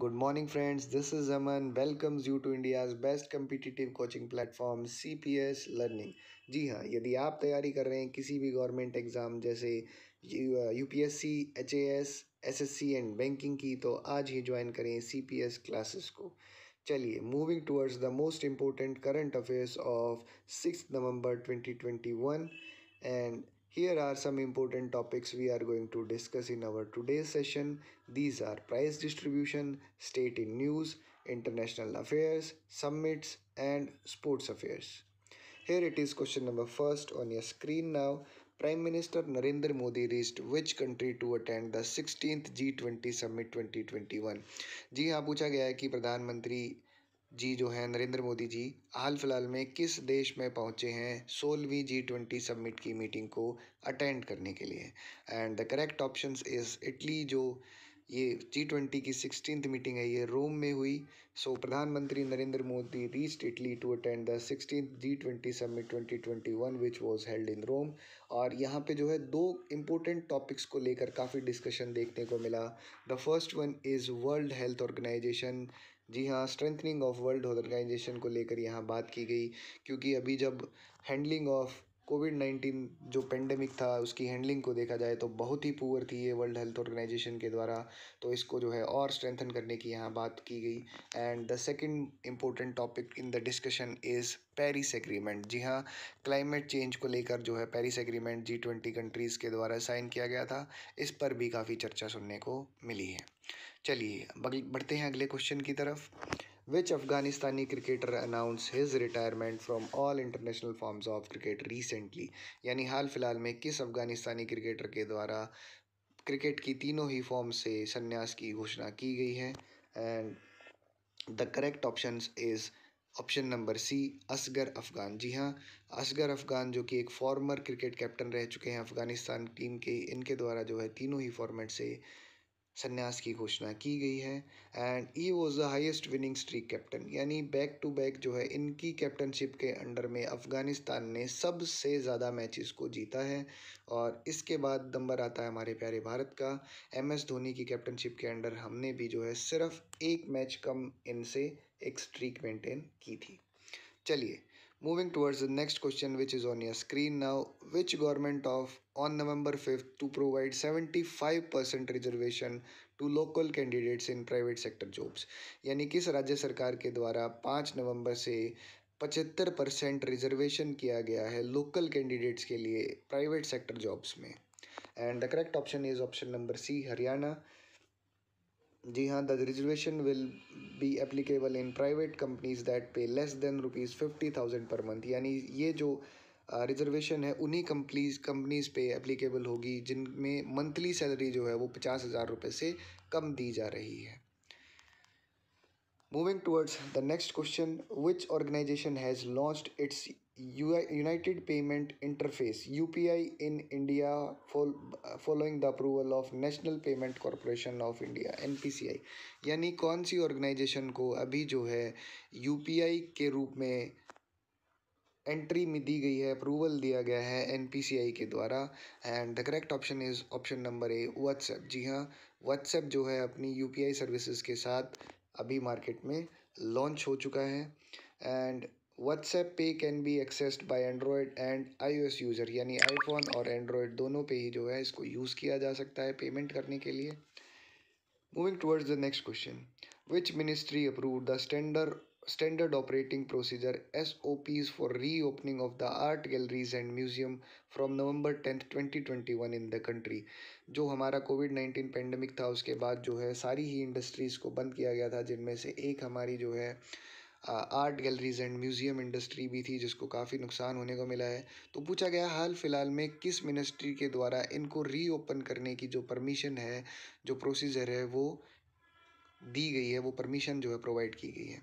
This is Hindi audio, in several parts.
Good morning friends this is Aman welcomes you to India's best competitive coaching platform C P S learning जी हाँ यदि आप तैयारी कर रहे हैं किसी भी गवर्नमेंट एग्ज़ाम जैसे U P S C H A S S S C and banking की तो आज ही ज्वाइन करें सी पी एस क्लासेस को चलिए moving towards the most important current affairs of six November twenty twenty one and Here are some important topics we are going to discuss in our today's session. These are price distribution, state in news, international affairs, summits and sports affairs. Here it is question number first on your screen now. Prime Minister Narendra Modi reached which country to attend the 16th G20 Summit 2021? जी हाँ पूछा गया है कि प्रधानमंत्री जी जो है नरेंद्र मोदी जी हाल फिलहाल में किस देश में पहुंचे हैं सोलहवीं जी ट्वेंटी सबमिट की मीटिंग को अटेंड करने के लिए and the correct option is Italy जो ये जी ट्वेंटी की सिक्सटीन मीटिंग है ये रोम में हुई सो प्रधानमंत्री Narendra Modi reach Italy to attend the sixteen G twenty summit twenty twenty one which was held in Rome और यहाँ पे जो है दो इम्पोर्टेंट टॉपिक्स को लेकर काफ़ी डिस्कशन देखने को मिला the first one is World Health Organization जी हाँ स्ट्रेंथनिंग ऑफ वर्ल्ड ऑर्गेनाइजेशन को लेकर यहाँ बात की गई क्योंकि अभी जब हैंडलिंग ऑफ कोविड नाइन्टीन जो पेंडेमिक था उसकी हैंडलिंग को देखा जाए तो बहुत ही पुअर थी ये वर्ल्ड हेल्थ ऑर्गेनाइजेशन के द्वारा तो इसको जो है और स्ट्रेंथन करने की यहाँ बात की गई and the second important topic in the discussion is Paris Agreement जी हाँ क्लाइमेट चेंज को लेकर जो है Paris Agreement G twenty countries के द्वारा साइन किया गया था इस पर भी काफ़ी चर्चा सुनने को मिली है चलिए बढ़ते हैं अगले क्वेश्चन की तरफ which Afghanistani cricketer announced his retirement from all international forms of cricket recently? यानी हाल फिलहाल में किस अफगानिस्तानी क्रिकेटर के द्वारा क्रिकेट की तीनों ही फॉर्म से संन्यास की घोषणा की गई है and the correct option is option number C Asghar Afghan जी हाँ असगर अफ़गान जो कि एक फॉर्मर क्रिकेट कैप्टन रह चुके हैं अफ़गानिस्तान टीम के इनके द्वारा जो है तीनों ही फॉर्मेट से संन्यास की घोषणा की गई है and he was the highest winning streak captain यानी बैक टू बैक जो है इनकी कैप्टनशिप के अंडर में अफ़गानिस्तान ने सबसे ज़्यादा मैचेस को जीता है और इसके बाद नंबर आता है हमारे प्यारे भारत का एम एस धोनी की कैप्टनशिप के अंडर हमने भी जो है सिर्फ एक मैच कम इनसे एक स्ट्रीक मेंटेन की थी चलिए Moving towards the next question which is on your screen now, which government of on November 5th to provide 75% reservation to local candidates in private sector jobs यानी किस राज्य सरकार के द्वारा पाँच नवंबर से पचहत्तर परसेंट रिजर्वेशन किया गया है लोकल कैंडिडेट्स के लिए प्राइवेट सेक्टर जॉब्स में and the correct option is option number C Haryana जी हाँ the reservation will be applicable in private companies that pay less than rupees fifty thousand per month यानी ये जो रिजर्वेशन है उन्हीं कंपनीज कंपनीज़ पे एप्लीकेबल होगी जिनमें मंथली सैलरी जो है वो पचास हज़ार रुपये से कम दी जा रही है moving towards the next question which organization has launch its United Payment Interface UPI in India following the approval of National Payment Corporation of India NPCI यानी कौन सी ऑर्गेनाइजेशन को अभी जो है आई के रूप में एंट्री में दी गई है अप्रूवल दिया गया है आई के द्वारा and the correct option is option number A WhatsApp जी हाँ व्हाट्सएप जो है अपनी आई सर्विसेज के साथ अभी मार्केट में लॉन्च हो चुका है and WhatsApp Pay can be accessed by Android and iOS user यानी आईफोन और एंड्रॉयड दोनों पे ही जो है इसको यूज़ किया जा सकता है पेमेंट करने के लिए moving towards the next question which ministry approve the standard operating procedure S O Ps for reopening of the art galleries and museum from November tenth twenty twenty one in the country जो हमारा कोविड नाइन्टीन पेंडेमिक था उसके बाद जो है सारी ही इंडस्ट्रीज़ को बंद किया गया था जिनमें से एक हमारी जो है art galleries and museum industry भी थी जिसको काफ़ी नुकसान होने को मिला है तो पूछा गया हाल फिलहाल में किस मिनिस्ट्री के द्वारा इनको रीओपन करने की जो परमिशन है जो प्रोसीजर है वो दी गई है वो परमिशन जो है प्रोवाइड की गई है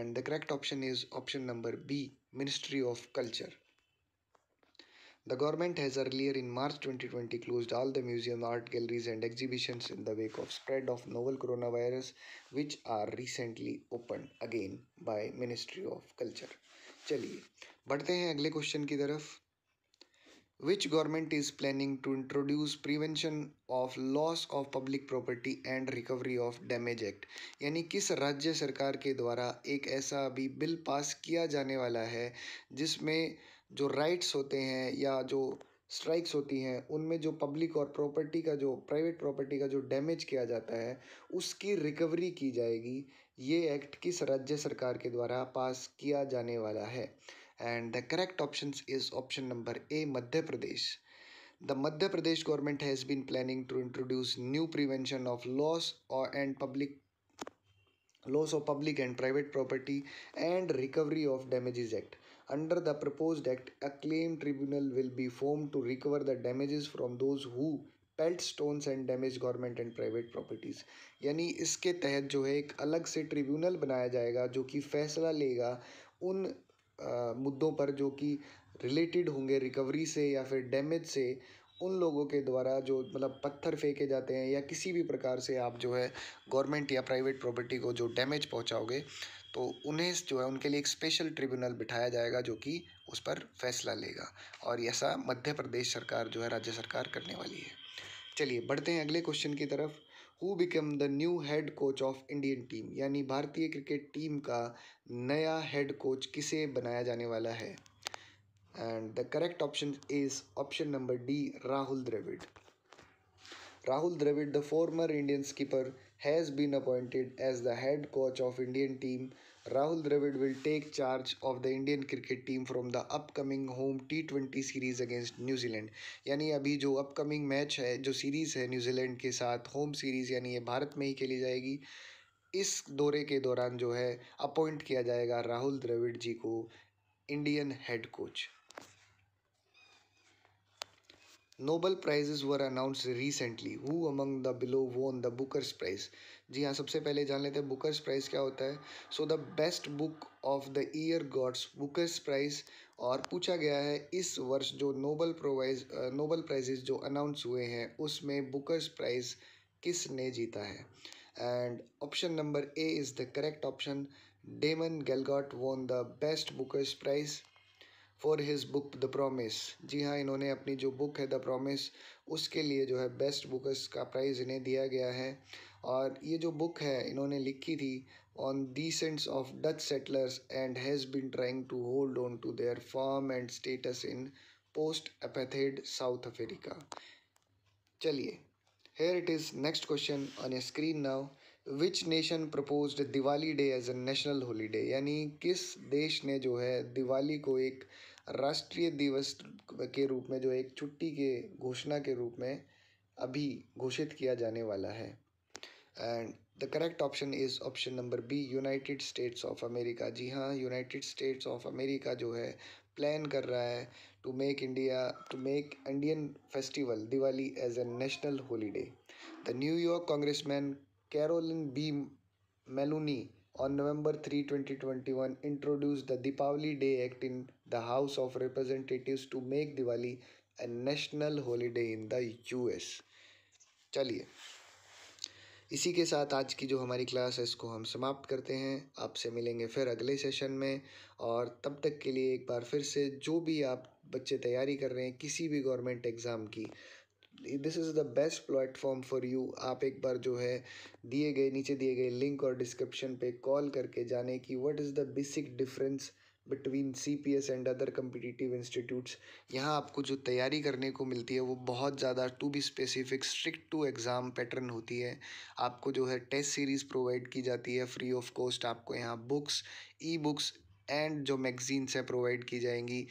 and the correct option is option number B Ministry of Culture The government has earlier in March 2020 closed all the museum art galleries and exhibitions in the wake of spread of novel coronavirus which are recently opened again by Ministry of Culture. चलिए बढ़ते हैं अगले क्वेश्चन की तरफ which government is planning to introduce prevention of loss of public property and recovery of damage act यानी किस राज्य सरकार के द्वारा एक ऐसा अभी बिल पास किया जाने वाला है जिसमें जो राइट्स होते हैं या जो स्ट्राइक्स होती हैं उनमें जो पब्लिक और प्रॉपर्टी का जो प्राइवेट प्रॉपर्टी का जो डैमेज किया जाता है उसकी रिकवरी की जाएगी ये एक्ट किस राज्य सरकार के द्वारा पास किया जाने वाला है and the correct option is option number A Madhya Pradesh the Madhya Pradesh government has been planning to introduce new prevention of loss और and public loss of public and private property and recovery of damages act under the propose act a claim tribunal will be form to recover the damage from those who pelt stones and damage government and private properties यानी इसके तहत जो है एक अलग से ट्रिब्यूनल बनाया जाएगा जो कि फैसला लेगा उन आ, मुद्दों पर जो कि रिलेटेड होंगे रिकवरी से या फिर डैमेज से उन लोगों के द्वारा जो मतलब पत्थर फेंके जाते हैं या किसी भी प्रकार से आप जो है गवर्नमेंट या प्राइवेट प्रॉपर्टी को जो डैमेज पहुंचाओगे तो उन्हें जो है उनके लिए एक स्पेशल ट्रिब्यूनल बिठाया जाएगा जो कि उस पर फैसला लेगा और ऐसा मध्य प्रदेश सरकार जो है राज्य सरकार करने वाली है चलिए बढ़ते हैं अगले क्वेश्चन की तरफ who become the new head coach of Indian team यानी भारतीय क्रिकेट टीम का नया हेड कोच किसे बनाया जाने वाला है and the correct option is option number D Rahul Dravid. Rahul Dravid, the former Indian skipper, has been appointed as the head coach of Indian team. Rahul Dravid will take charge of the Indian cricket team from the upcoming home T20 series against New Zealand yani abhi jo upcoming match hai jo series hai New Zealand ke sath home series yani ye bharat mein hi kheli jayegi इस दौरे के दौरान जो है अपॉइंट किया जाएगा राहुल द्रविड़ जी को Indian head coach Nobel prizes were announce recently who among the below won the Bookers Prize जी हाँ सबसे पहले जान लेते हैं बुकर्स प्राइज़ क्या होता है so the best book of the year gods Bookers Prize और पूछा गया है इस वर्ष जो नोबल प्रोवाइज नोबल प्राइजेज जो अनाउंस हुए हैं उसमें बुकर्स प्राइज़ किसने जीता है and option number A is the correct option Damon Galgut won the best Bookers Prize for his book The Promise जी हाँ इन्होंने अपनी जो बुक है द प्रोमिस उसके लिए जो है बेस्ट बुकर्स का प्राइज़ इन्हें दिया गया है और ये जो बुक है इन्होंने लिखी थी on decents of Dutch settlers and has been trying to hold on to their farm and status in post apartheid South Africa चलिए here it is next question on a screen now which nation propose Diwali day as a national holiday यानी किस देश ने जो है दिवाली को एक राष्ट्रीय दिवस के रूप में जो एक छुट्टी के घोषणा के रूप में अभी घोषित किया जाने वाला है and the correct option is option number B United States of America जी हाँ यूनाइटेड स्टेट्स ऑफ अमेरिका जो है प्लान कर रहा है to make India to make Indian festival Diwali as a national holiday the New York congressman Carolyn B Maloney On November 3, 2021, introduced the Deepavali Day Act in the House of Representatives to make Diwali a national holiday in the US. चलिए इसी के साथ आज की जो हमारी क्लास है इसको हम समाप्त करते हैं आपसे मिलेंगे फिर अगले सेशन में और तब तक के लिए एक बार फिर से जो भी आप बच्चे तैयारी कर रहे हैं किसी भी गवर्नमेंट एग्ज़ाम की this is the best platform for you आप एक बार जो है दिए गए नीचे दिए गए लिंक और डिस्क्रिप्शन पे कॉल करके जाने कि what is the basic difference between C P S and other competitive institutes यहाँ आपको जो तैयारी करने को मिलती है वो बहुत ज़्यादा to be specific strict to exam pattern होती है आपको जो है टेस्ट सीरीज़ प्रोवाइड की जाती है फ्री ऑफ कॉस्ट आपको यहाँ बुक्स ई बुक्स एंड जो मैगजीन्स हैं प्रोवाइड की जाएंगी